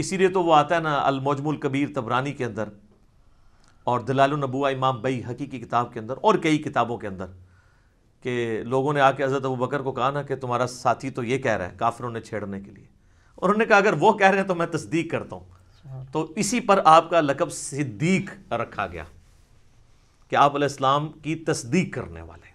इसीलिए तो वो आता है ना अलमजमुल कबीर तबरानी के अंदर और दलाल नबूआ इमाम बई हकी की किताब के अंदर और कई किताबों के अंदर कि लोगों ने आके हज़रत अबू बकर को कहा ना कि तुम्हारा साथी तो ये कह रहा है काफिरों ने छेड़ने के लिए उन्होंने कहा अगर वो कह रहे हैं तो मैं तस्दीक करता हूँ अच्छा। तो इसी पर आपका लकब सिद्दीक रखा गया कि आप की तस्दीक करने वाले